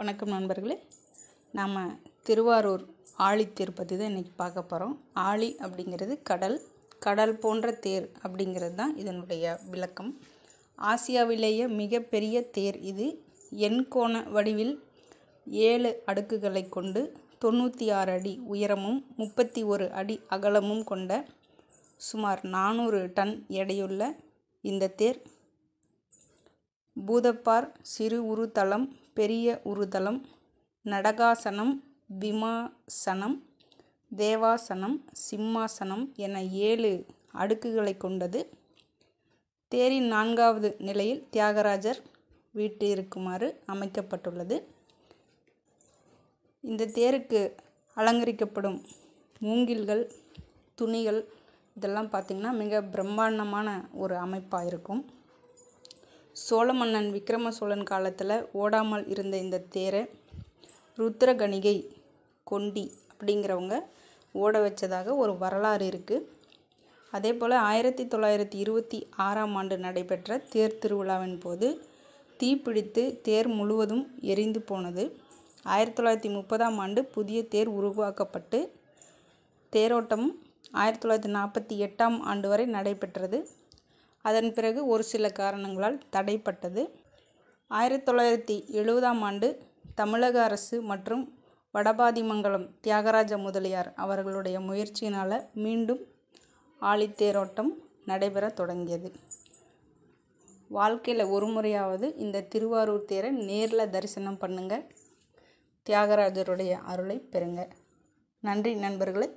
வணக்கம் நண்பர்களே நாம் திருவாரூர் ஆழி தேர் பற்றி தான் இன்றைக்கி பார்க்க போகிறோம் ஆழி அப்படிங்கிறது கடல் கடல் போன்ற தேர் அப்படிங்கிறது தான் இதனுடைய விளக்கம் ஆசியாவிலேயே மிகப்பெரிய தேர் இது எண்கோண வடிவில் ஏழு அடுக்குகளை கொண்டு தொண்ணூற்றி ஆறு அடி உயரமும் முப்பத்தி ஒரு அடி அகலமும் கொண்ட சுமார் நானூறு டன் எடையுள்ள இந்த தேர் பூதப்பார் சிறு உருதலம் பெரிய உருதலம் நடகாசனம் விமாசனம் தேவாசனம் சிம்மாசனம் என ஏழு அடுக்குகளை கொண்டது தேரின் நான்காவது நிலையில் தியாகராஜர் வீட்டு இருக்குமாறு அமைக்கப்பட்டுள்ளது இந்த தேருக்கு அலங்கரிக்கப்படும் மூங்கில்கள் துணிகள் இதெல்லாம் பார்த்திங்கன்னா மிக பிரம்மாண்டமான ஒரு அமைப்பாக இருக்கும் சோழ மன்னன் விக்ரம சோழன் காலத்தில் ஓடாமல் இருந்த இந்த தேரை ருத்ரகணிகை கொண்டி அப்படிங்கிறவங்க ஓட வச்சதாக ஒரு வரலாறு இருக்குது அதே போல் ஆயிரத்தி தொள்ளாயிரத்தி இருபத்தி ஆறாம் ஆண்டு நடைபெற்ற தேர் திருவிழாவின் போது தீப்பிடித்து தேர் முழுவதும் எரிந்து போனது ஆயிரத்தி தொள்ளாயிரத்தி முப்பதாம் ஆண்டு புதிய தேர் உருவாக்கப்பட்டு தேரோட்டம் ஆயிரத்தி தொள்ளாயிரத்தி நாற்பத்தி எட்டாம் ஆண்டு வரை நடைபெற்றது அதன் பிறகு ஒரு சில காரணங்களால் தடைப்பட்டது ஆயிரத்தி தொள்ளாயிரத்தி எழுபதாம் ஆண்டு தமிழக அரசு மற்றும் வடபாதிமங்கலம் தியாகராஜ முதலியார் அவர்களுடைய முயற்சியினால் மீண்டும் ஆழித்தேரோட்டம் நடைபெற தொடங்கியது வாழ்க்கையில் ஒரு முறையாவது இந்த திருவாரூர் தேரை நேரில் தரிசனம் பண்ணுங்கள் தியாகராஜருடைய அருளை பெறுங்க நன்றி நண்பர்களே